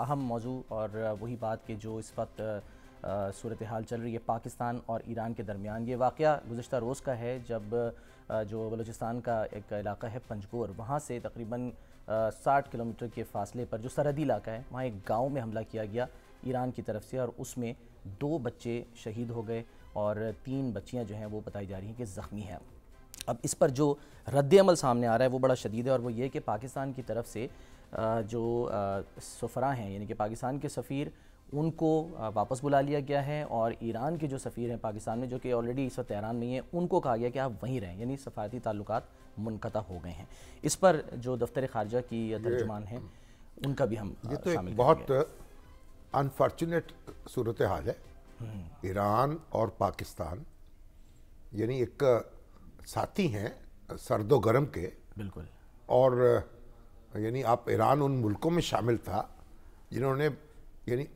अहम मौजू और वही बात कि जो इस वक्त सूरत हाल चल रही है पाकिस्तान और ईरान के दरमियान ये वाक़ गुज्त रोज़ का है जब जो बलूचिस्तान का एक इलाका है पंजगोर वहाँ से तकरीबन साठ किलोमीटर के फासले पर जो सरहदी इलाका है वहाँ एक गाँव में हमला किया गया ईरान की तरफ से और उसमें दो बच्चे शहीद हो गए और तीन बच्चियाँ जो हैं वो बताई जा रही हैं कि ज़ख्मी हैं अब इस पर जो रद्द अमल सामने आ रहा है वो बड़ा शदीद है और वो ये कि पाकिस्तान की तरफ से जो सफ़रा हैं यानी कि पाकिस्तान के सफ़ीर उनको वापस बुला लिया गया है और ईरान के जो सफ़ीर हैं पाकिस्तान में जो कि ऑलरेडी इस वक्त तैरान में है हैं उनको कहा गया कि आप वहीं रहें यानी सफारती ताल्लुक मुनक़ हो गए हैं इस पर जो दफ्तर खारजा की तर्जमान हैं उनका भी हम ये तो एक बहुत अनफॉर्चुनेट सूरत हाल है हम्म। ईरान और पाकिस्तान यानी एक साथी हैं सर्दो गर्म के बिल्कुल और यानी आप ईरान उन मुल्कों में शामिल था जिन्होंने यानी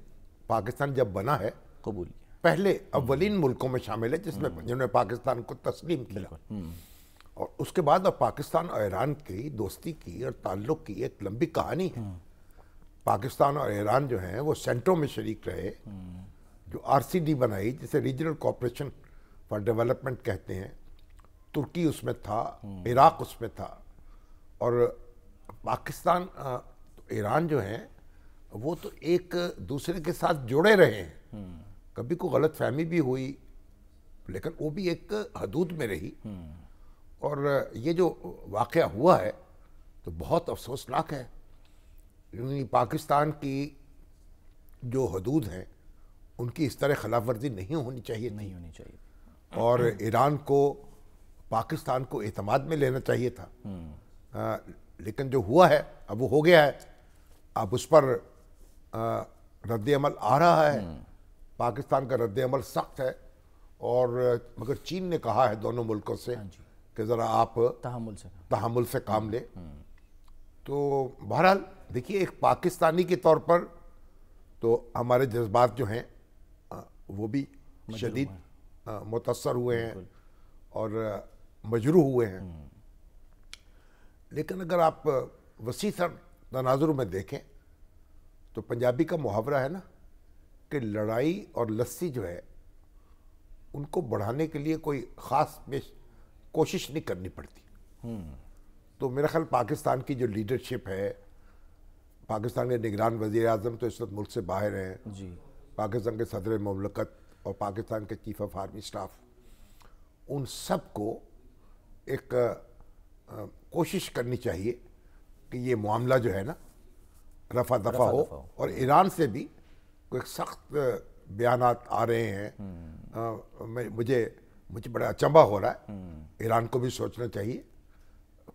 पाकिस्तान जब बना है कबूल पहले अवलिन हम्म। मुल्कों में शामिल है जिसमें हम्म। जिन्होंने पाकिस्तान को तस्लीम किया हम्म। और उसके बाद अब पाकिस्तान और ईरान की दोस्ती की और ताल्लुक की एक लंबी कहानी है पाकिस्तान और ईरान जो हैं वो सेंटरों में शरीक रहे जो आरसीडी बनाई जिसे रीजनल कॉपरेशन फॉर डेवलपमेंट कहते हैं तुर्की उसमें था इराक उसमें था और पाकिस्तान ईरान जो है वो तो एक दूसरे के साथ जुड़े रहे हैं कभी को गलत फहमी भी हुई लेकिन वो भी एक हदूद में रही और ये जो वाक़ हुआ है तो बहुत अफसोसनाक है क्योंकि पाकिस्तान की जो हदूद हैं उनकी इस तरह खिलाफ वर्जी नहीं होनी चाहिए नहीं होनी चाहिए और ईरान को पाकिस्तान को अहतमाद में लेना चाहिए था हम्म। लेकिन जो हुआ है अब वो हो गया है अब उस पर रद्द अमल आ रहा है हम्म। पाकिस्तान का रद्द अमल सख्त है और मगर चीन ने कहा है दोनों मुल्कों से हाँ कि ज़रा आप तहमुल से तहमुल से काम हम्म। ले तो बहरहाल देखिए एक पाकिस्तानी के तौर पर तो हमारे जज्बात जो हैं वो भी शदीद मुतासर हुए हैं और मजरू हुए हैं हम्म। लेकिन अगर आप वसी तनाजुर में देखें तो पंजाबी का मुहावरा है ना कि लड़ाई और लस्सी जो है उनको बढ़ाने के लिए कोई ख़ास कोशिश नहीं करनी पड़ती हम्म। तो मेरा ख्याल पाकिस्तान की जो लीडरशिप है पाकिस्तान के निगरान वज़ी अजम तो इस वक्त मुल्क से बाहर हैं जी पाकिस्तान के सदर ममलकत और पाकिस्तान के चीफ ऑफ आर्मी स्टाफ उन सब को एक कोशिश करनी चाहिए कि ये मामला जो है ना रफा दफा, रफा हो, दफा हो और ईरान से भी कोई सख्त बयान आ रहे हैं हम्म। मैं मुझे मुझे बड़ा अचंबा हो रहा है हम्म। ईरान को भी सोचना चाहिए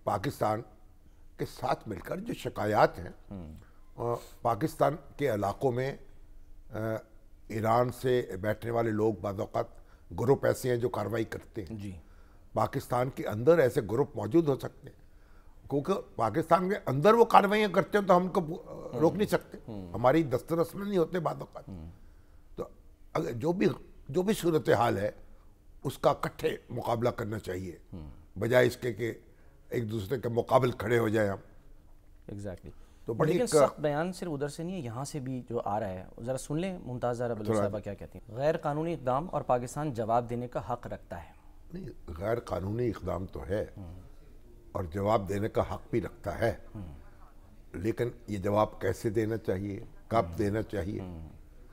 पाकिस्तान के साथ मिलकर जो शिकायत हैं हम्म। पाकिस्तान के इलाकों में ईरान से बैठने वाले लोग बाज़ात ग्रुप ऐसे हैं जो कार्रवाई करते हैं जी पाकिस्तान के अंदर ऐसे ग्रुप मौजूद हो सकते हैं क्योंकि पाकिस्तान के अंदर वो कार्रवाइयाँ करते हैं तो हम उनको रोक नहीं सकते हम्म, हम्म। हमारी दस्तरस में नहीं होते बातों का हम्म। तो अगर जो भी जो भी सूरत हाल है उसका इकट्ठे मुकाबला करना चाहिए बजाय इसके कि एक दूसरे के मुकाबले खड़े हो जाए हम एग्जैक्टली तो बड़ी सख्त बयान सिर्फ उधर से नहीं है यहाँ से भी जो आ रहा है ज़रा सुन लें मुमताज़ जरा साहबा क्या कहती हैं गैर कानूनी इकदाम और पाकिस्तान जवाब देने का हक रखता है नहीं गैर कानूनी इकदाम तो है और जवाब देने का हक भी रखता है लेकिन ये जवाब कैसे देना चाहिए कब देना चाहिए